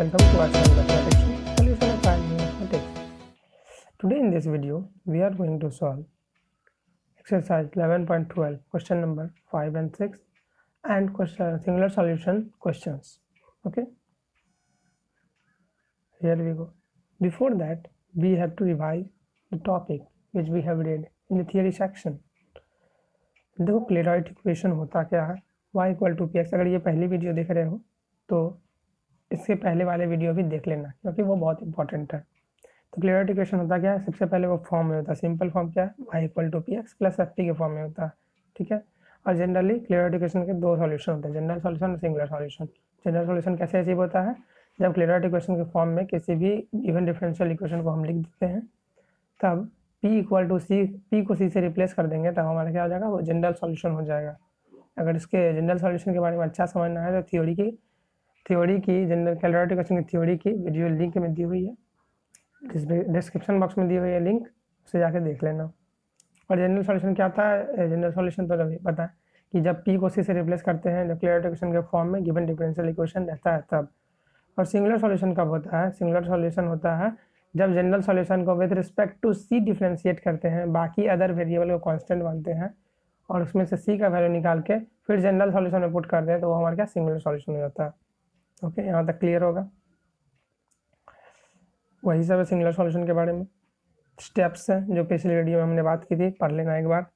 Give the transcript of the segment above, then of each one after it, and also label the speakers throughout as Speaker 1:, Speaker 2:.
Speaker 1: Welcome to Arsenal Mathematics Solution of Final Mathematics. Today in this video, we are going to solve exercise 11.12, question number 5 and 6, and question, singular solution questions. Okay, here we go. Before that, we have to revise the topic which we have read in the theory section. देखो क्लेरॉइड equation होता क्या है y equal to p x अगर ये पहली video देख रहे हो तो इसके पहले वाले वीडियो भी देख लेना क्योंकि वो बहुत इंपॉर्टेंट है तो क्लियरिटी क्वेश्चन होता क्या है सबसे पहले वो फॉर्म में होता है सिंपल फॉर्म क्या है y equal to p x plus f p के फॉर्म में होता है ठीक है और जनरली क्लियरिटी क्वेश्चन के दो सॉल्यूशन होते हैं जनरल सॉल्यूशन और सिंगुलर सॉल्यूशन जनरल सॉल्यूशन कैसे अचीव होता है जब क्लियरिटी क्वेश्चन के फॉर्म में किसी भी इवन डिफरेंशियल इक्वेशन को हम लिख देते हैं तब P equal to C P को सी से रिप्लेस कर देंगे तब हमारा क्या हो जाएगा वो जनरल सॉल्यूशन हो जाएगा अगर इसके जनरल सॉल्यूशन के बारे में अच्छा समझना है तो थ्योरी की थ्योरी की जनरल क्वेश्चन की थ्योरी की वीडियो लिंक में दी हुई है डिस्क्रिप्शन बॉक्स में दी हुई है लिंक उसे जाके देख लेना और जनरल सॉल्यूशन क्या होता है जनरल सॉल्यूशन तो रवि पता है कि जब पी को सी से रिप्लेस करते हैं जब क्लियर क्वेश्चन के फॉर्म में गिवन डिफरेंशियल इक्वेशन रहता है तब और सिंगुलर सॉल्यूशन कब होता है सिंगुलर सॉल्यूशन होता है जब जनरल सॉल्यूशन को with respect to c differentiate करते हैं बाकी अदर वेरिएबल को कांस्टेंट मानते हैं और उसमें से सी का वैल्यू निकाल के फिर जनरल सॉल्यूशन में पुट करते हैं तो वो हमारे क्या सिंगुलर सॉल्यूशन हो जाता है ओके यहाँ तक क्लियर होगा वही सब है सिंगुलर सॉल्यूशन के बारे में स्टेप्स हैं जो पिछले वीडियो में हमने बात की थी पढ़ लेना एक बार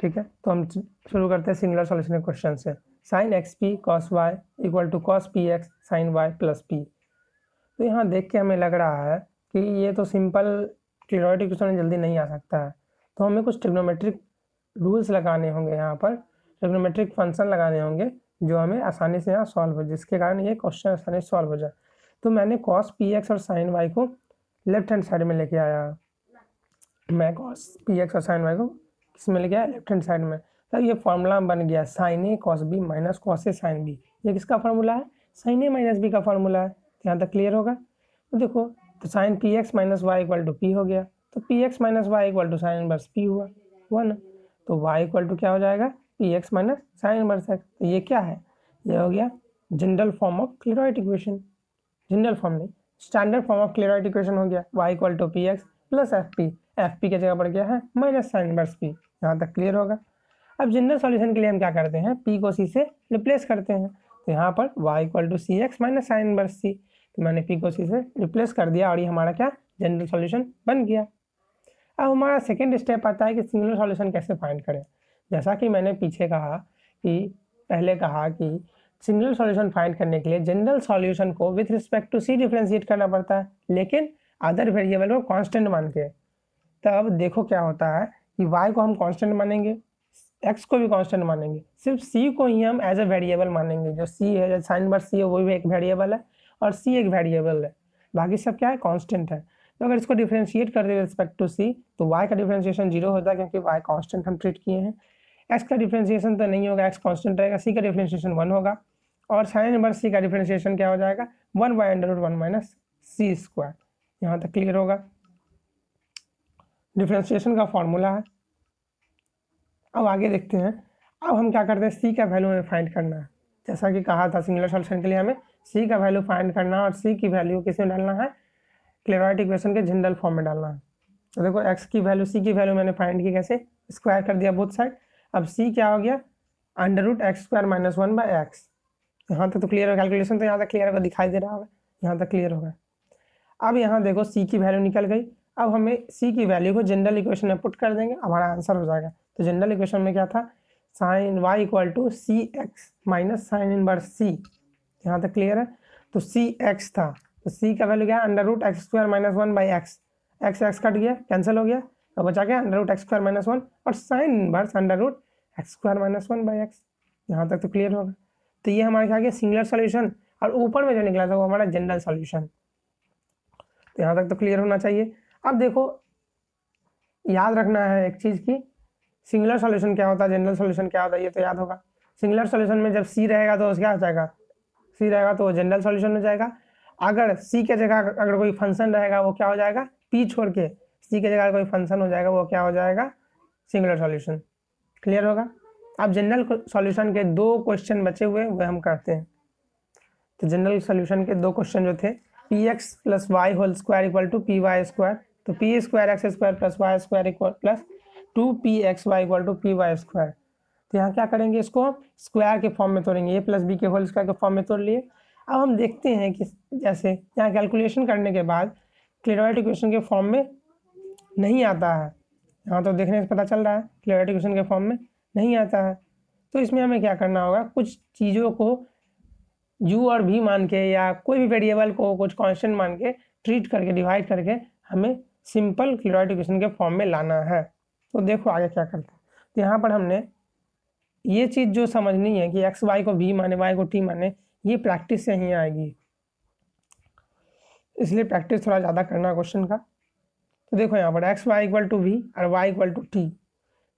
Speaker 1: ठीक है तो हम शुरू करते हैं सिंगुलर सॉल्यूशन के क्वेश्चन से sine x p cos y equal to cos p x sine y plus p तो यहाँ देख के हमें लग रहा है कि ये तो सिंपल ट्रिनोइड क्वेश्चन जल्दी नहीं आ सकता है तो हमें कुछ ट्रिग्नोमेट्रिक रूल्स लगाने होंगे यहाँ पर ट्रिग्नोमेट्रिक फंक्शन लगाने होंगे जो हमें आसानी से यहाँ सॉल्व हो जिसके कारण ये क्वेश्चन आसानी से सॉल्व हो जाए तो मैंने कॉस पी एक्स और साइन वाई को लेफ्ट हैंड साइड में लेके आया मैं कॉस पी एक्स और साइन वाई को किस में लेके आया लेफ्ट हैंड साइड में तब तो ये फॉर्मूला बन गया sine a cos b minus cos a sine b ये किसका फार्मूला है साइन ए माइनस बी का फार्मूला है यहाँ तक क्लियर होगा तो देखो तो sine p x minus y equal to p हो गया तो p x minus y equal to sine बस पी हुआ हुआ ना तो वाई इक्वल टू क्या हो जाएगा p x minus sine inverse x तो ये क्या है ये हो गया general form of Clairaut equation general form नहीं standard form of Clairaut equation हो गया y equal to p x plus f p f p की जगह पड़ गया है माइनस साइन इनवर्स पी यहाँ तक क्लियर होगा अब जनरल सॉल्यूशन के लिए हम क्या करते हैं पी को सी से रिप्लेस करते हैं तो यहाँ पर y equal to c x minus sine inverse c तो मैंने पी को सी से रिप्लेस कर दिया और ये हमारा क्या जनरल सॉल्यूशन बन गया अब हमारा सेकेंड स्टेप आता है कि सिंगुलर सॉल्यूशन कैसे फाइंड करें जैसा कि मैंने पीछे कहा कि पहले कहा कि सिंगल सॉल्यूशन फाइंड करने के लिए जनरल सॉल्यूशन को with respect to c differentiate करना पड़ता है लेकिन अदर वेरिएबल को कांस्टेंट मान के तब देखो क्या होता है कि वाई को हम कांस्टेंट मानेंगे एक्स को भी कांस्टेंट मानेंगे सिर्फ सी को ही हम एज ए वेरिएबल मानेंगे जो सी है जो साइन बार सी है वो भी एक वेरिएबल है और सी एक वेरिएबल है बाकी सब क्या है कॉन्स्टेंट है तो अगर इसको डिफ्रेंशिएट कर दे रिस्पेक्ट टू सी तो वाई का डिफ्रेंशिएशन जीरो होता है क्योंकि वाई कॉन्स्टेंट हम ट्रीट किए हैं एक्स का डिफ्रेंशिएशन तो नहीं होगा एक्स कॉन्स्टेंट रहेगा सी का डिफ्रेंशिएशन वन होगा और साइन नंबर सी का डिफ्रेंशिएशन क्या हो जाएगा one by under one minus c square यहाँ तक क्लियर होगा डिफ्रेंशिएशन का फॉर्मूला है अब आगे देखते हैं अब हम क्या करते हैं सी का वैल्यू हमें फाइंड करना है जैसा कि कहा था सिंगुलर सॉल्यूशन के लिए हमें सी का वैल्यू फाइंड करना है और सी की वैल्यू किस में डालना है क्लेराइट इक्वेशन के जनरल फॉर्म में डालना है तो देखो एक्स की वैल्यू सी की वैल्यू मैंने फाइंड की कैसे स्क्वायर कर दिया बोथ साइड अब सी क्या हो गया under root x square minus one by x यहाँ तक तो क्लियर होगा कैलकुलेशन तो यहाँ तक क्लियर होगा दिखाई दे रहा होगा यहाँ तक क्लियर होगा अब यहाँ देखो सी की वैल्यू निकल गई अब हमें सी की वैल्यू को जनरल इक्वेशन में पुट कर देंगे हमारा आंसर हो जाएगा तो जनरल इक्वेशन में क्या था sine y equal to c x minus sine inverse c यहाँ तक क्लियर है तो सी एक्स था तो सी का वैल्यू क्या है under root x square minus one by x x x cut गया कैंसिल हो गया तो बचा गया under root x square minus one और sine inverse under root x square minus one by x यहाँ तक तो क्लियर होगा तो ये हमारे क्या गया सिंगुलर और ऊपर में जो निकला था वो हमारा जनरल सोल्यूशन तो यहाँ तक तो क्लियर होना चाहिए अब देखो याद रखना है एक चीज़ की सिंगुलर सोल्यूशन क्या होता है जनरल सोल्यूशन क्या होता है ये तो याद होगा सिंगुलर सोल्यूशन में जब सी रहेगा तो क्या हो जाएगा सी रहेगा तो वो जनरल सोल्यूशन हो जाएगा अगर सी के जगह अगर कोई फंक्शन रहेगा वो क्या हो जाएगा पी छोड़ के सी की जगह कोई फंक्शन हो जाएगा वो क्या हो जाएगा सिंगुलर सॉल्यूशन क्लियर होगा अब जनरल सॉल्यूशन के दो क्वेश्चन बचे हुए वह हम करते हैं तो जनरल सॉल्यूशन के दो क्वेश्चन जो थे p x plus y whole square equal to p y square तो p square x square plus y square equal plus two p x y equal to p y square तो यहाँ क्या करेंगे इसको स्क्वायर के form में तोड़ेंगे a plus b के होल स्क्वायर के फॉर्म में तोड़ लिए अब हम देखते हैं कि जैसे यहाँ कैलकुलेशन करने के बाद क्लियर इक्वेशन के फॉर्म में नहीं आता है यहाँ तो देखने से पता चल रहा है क्लियरिटी क्वेश्चन के फॉर्म में नहीं आता है तो इसमें हमें क्या करना होगा कुछ चीज़ों को यू और भी मान के या कोई भी वेरिएबल को कुछ कॉन्स्टेंट मान के ट्रीट करके डिवाइड करके हमें सिंपल क्लियरिटी क्वेश्चन के फॉर्म में लाना है तो देखो आगे क्या करते हैं तो यहाँ पर हमने ये चीज़ जो समझनी है कि एक्स वाई को भी माने वाई को टी माने ये प्रैक्टिस से ही आएगी इसलिए प्रैक्टिस थोड़ा ज़्यादा करना क्वेश्चन का तो देखो यहाँ पर x y equal to v और वाई इक्वल टू टी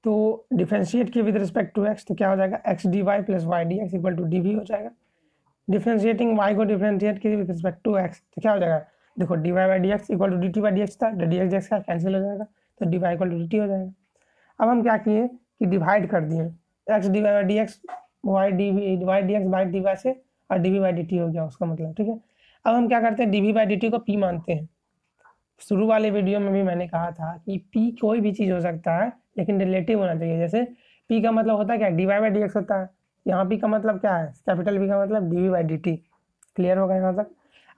Speaker 1: तो डिफ्रेंशिएट किए विद रिस्पेक्ट टू एक्स तो क्या हो जाएगा x d y plus y d x equal to d v हो जाएगा डिफ्रेंशिएटिंग वाई को डिफ्रेंशिएट किए विद रिस्पेक्ट टू एक्स तो क्या हो जाएगा देखो d y by d x equal to d t by d x था डी एक्स एक्स का कैंसिल हो जाएगा तो d y equal to d t हो जाएगा अब हम क्या किए कि डिवाइड कर दिए x d y by d x y d v y d x by d y से और d v by d t हो गया उसका मतलब ठीक है अब हम क्या करते हैं d v by d t को पी मानते हैं शुरू वाले वीडियो में भी मैंने कहा था कि पी कोई भी चीज़ हो सकता है लेकिन रिलेटिव होना चाहिए जैसे पी का मतलब होता है क्या d y by d x होता है यहाँ पी का मतलब क्या है कैपिटल पी का मतलब d v by d t clear होगा यहाँ तक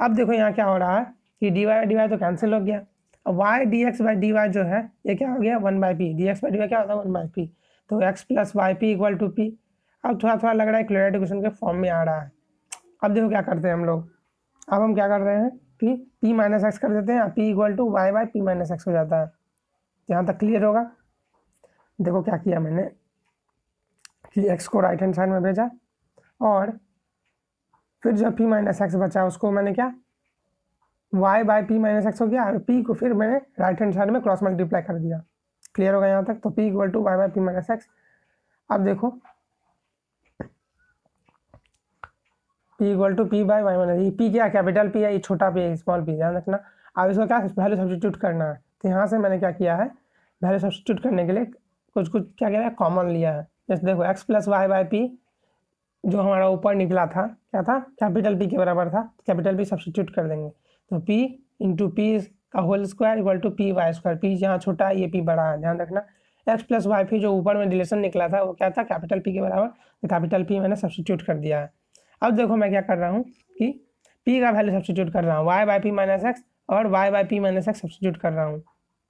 Speaker 1: अब देखो यहाँ क्या हो रहा है कि डी वाई डी वाई तो कैंसिल हो गया अब y d x by d y जो है ये क्या हो गया one by p d x by d y क्या होता है वन बाई पी तो x plus y p equal to p अब थोड़ा थोड़ा लग रहा है क्लियर क्वेश्चन के फॉर्म में आ रहा है अब देखो क्या करते हैं हम लोग अब हम क्या कर रहे हैं पी पी माइनस एक्स कर देते हैं p equal to y by p minus x हो जाता है यहाँ तक क्लियर होगा देखो क्या किया मैंने कि एक्स को राइट हैंड साइड में भेजा और फिर जो पी माइनस एक्स बचा उसको मैंने क्या y by p minus x हो गया और पी को फिर मैंने राइट हैंड साइड में क्रॉस मल्टीप्लाई कर दिया क्लियर होगा यहाँ तक तो p equal to y by p minus x अब देखो p equal to p by y minus ये पी क्या कैपिटल पी है ये छोटा पी है स्मॉल पी ध्यान रखना अब इसको क्या वैल्यू सब्सिट्यूट करना है तो यहाँ से मैंने क्या किया है वैल्यू सब्सिट्यूट करने के लिए कुछ कुछ क्या किया है कॉमन लिया है जैसे देखो x plus y by p जो हमारा ऊपर निकला था क्या था कैपिटल पी के बराबर था कैपिटल पी सब्सिट्यूट कर देंगे तो पी इंटू पी का whole square equal to p y square p जहाँ छोटा है ये पी बड़ा है ध्यान रखना एक्स प्लस वाई पी जो ऊपर में रिलेशन निकला था वो क्या था कैपिटल पी के बराबर कैपिटल तो पी मैंने सब्सिट्यूट कर दिया है अब देखो मैं क्या कर रहा हूँ कि पी का वैल्यू सब्सटीट्यूट कर रहा हूँ y by p minus x और y by p minus x substitute कर रहा हूँ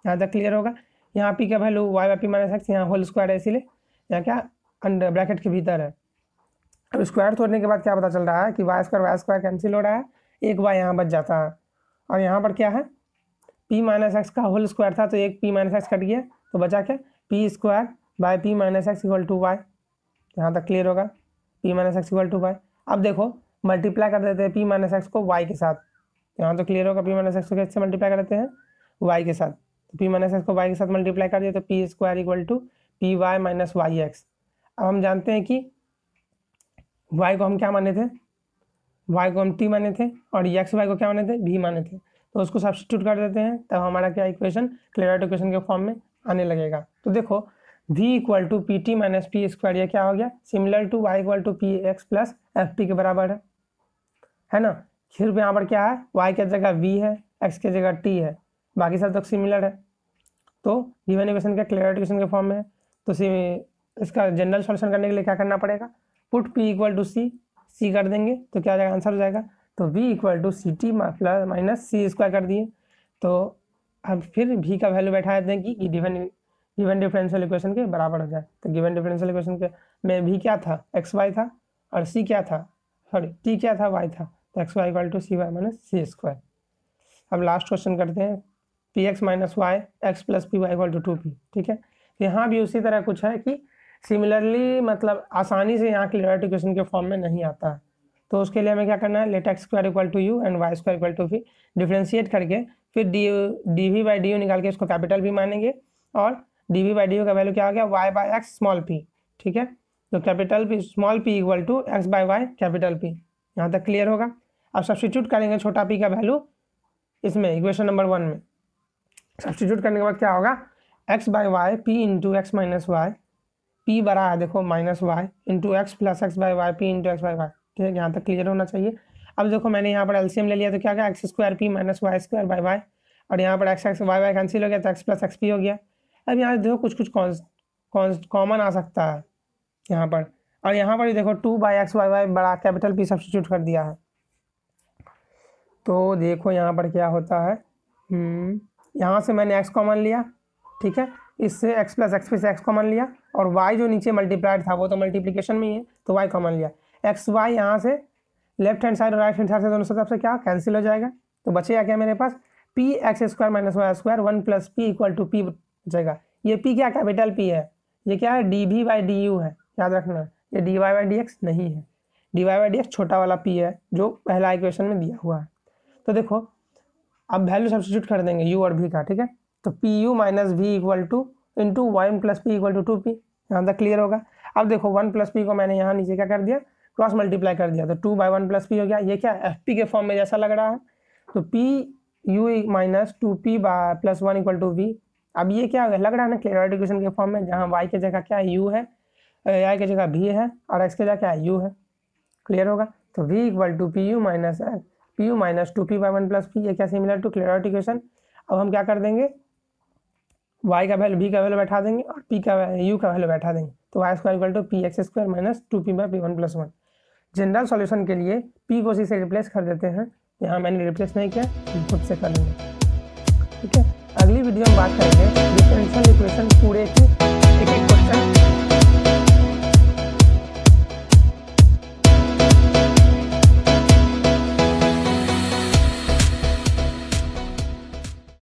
Speaker 1: यहाँ तक क्लियर होगा यहाँ पी का value y by p minus x यहाँ होल स्क्वायर है इसीलिए यहाँ क्या अंडर ब्रैकेट के भीतर है अब स्क्वायर तोड़ने के बाद क्या पता चल रहा है कि y square y square cancel हो रहा है एक वाई यहाँ बच जाता है और यहाँ पर क्या है पी माइनस एक्स का होल स्क्वायर था तो एक पी माइनस एक्स कट गया तो बचा क्या p square by p minus x equal to y यहाँ तक क्लियर होगा p minus x equal to y अब देखो मल्टीप्लाई कर देते हैं पी माइनस एक्स को वाई के साथ यहाँ तो क्लियर होगा पी माइनस एक्स को कैसे मल्टीप्लाई करते हैं वाई के साथ तो पी माइनस एक्स को वाई के साथ मल्टीप्लाई कर दिया तो p square equal to p y minus y x अब हम जानते हैं कि वाई को हम क्या माने थे वाई को हम टी माने थे और एक्स वाई को क्या माने थे भी माने थे तो उसको सब्सटीट्यूट कर देते हैं तब हमारा क्या इक्वेशन क्लियर इक्वेशन के फॉर्म में आने लगेगा तो देखो v equal to p t minus p square यह क्या हो गया similar to y equal to p x plus f t के बराबर है है ना सिर्फ यहाँ पर क्या है वाई के जगह वी है एक्स के जगह टी है बाकी सब तक तो सिमिलर है तो गिवन इक्वेशन का क्लियर इक्वेशन के फॉर्म में है तो इसका जनरल सॉल्यूशन करने के लिए क्या करना पड़ेगा put p equal to c c कर देंगे तो क्या जाएगा आंसर हो जाएगा तो v equal to c t plus minus c square कर दिए तो अब फिर भी का वैल्यू बैठा देते हैं कि given e given differential equation के बराबर हो जाए तो गिवन डिफरेंशियल इक्वेशन के में भी क्या था एक्स वाई था और सी क्या था सॉरी टी क्या था वाई था तो x y equal to c y minus c square अब लास्ट क्वेश्चन करते हैं p x minus y x plus p y equal to two p ठीक है तो यहाँ भी उसी तरह कुछ है कि सिमिलरली मतलब आसानी से यहाँ क्लियर इक्वेशन के फॉर्म में नहीं आता है तो उसके लिए हमें क्या करना है let x square equal to u and y square equal to v differentiate करके फिर d d v by d u निकाल के इसको कैपिटल भी मानेंगे और डी वी बाई डी का वैल्यू क्या आ गया y by x small p ठीक है तो capital P small p equal to x by y capital P यहाँ तक क्लियर होगा अब सब्सटीट्यूट करेंगे छोटा पी का वैल्यू इसमें इक्वेशन नंबर वन में सब्सटीट्यूट करने के बाद क्या होगा x by y p into x minus y p बड़ा है देखो minus y into x plus x by y p into x by y ठीक है यहाँ तक क्लियर होना चाहिए अब देखो मैंने यहाँ पर एलसीएम ले लिया तो क्या क्या x square p minus y square by y और यहाँ पर x x y y cancel हो गया तो एक्स प्लस एक्स पी हो गया अब यहाँ देखो कुछ कुछ कॉमन आ सकता है यहाँ पर और यहाँ पर देखो two by x y y बड़ा कैपिटल पी सब्सिट्यूट कर दिया है तो देखो यहाँ पर क्या होता है हम्म, यहाँ से मैंने एक्स कॉमन लिया ठीक है इससे x plus x plus x common लिया और वाई जो नीचे मल्टीप्लाइड था वो तो मल्टीप्लीकेशन में ही है तो वाई कॉमन लिया एक्स वाई यहाँ से लेफ्ट हैंड साइड और राइट हैंड साइड से दोनों तरफ से क्या कैंसिल हो जाएगा तो बचेगा क्या मेरे पास p x square minus y square one plus p equal to p जाएगा ये पी क्या कैपिटल पी है ये क्या है d v by d u है याद रखना ये d y by d x नहीं है d y by d x छोटा वाला पी है जो पहला इक्वेशन में दिया हुआ है तो देखो अब वैल्यू सब्सिट्यूट कर देंगे यू और वी का ठीक है तो p u minus v equal to into one plus p equal to two p यहाँ तक क्लियर होगा अब देखो वन प्लस पी को मैंने यहाँ नीचे क्या कर दिया क्रॉस मल्टीप्लाई कर दिया तो two by one plus p हो गया ये क्या एफ पी के फॉर्म में जैसा लग रहा है तो p u minus two p plus one equal to v अब ये क्या हो गया लग रहा है ना क्लियर इक्वेशन के फॉर्म में जहाँ वाई की जगह क्या है यू है आई की जगह भी है और एक्स की जगह क्या है यू है क्लियर होगा तो v equal to p u minus p u minus two p y one plus p ये क्या सिमिलर टू क्लियर इक्वेशन अब हम क्या कर देंगे वाई का वैल्यू भी का वैल्यू बैठा देंगे और पी का यू का वैल्यू बैठा देंगे तो y square equal to p x square minus two p by p one plus one general solution के लिए पी को सी से रिप्लेस कर देते हैं यहाँ मैंने रिप्लेस नहीं किया खुद से कर लेंगे वीडियो में बात करेंगे डिफरेंशियल इक्वेशन पूरे के एक एक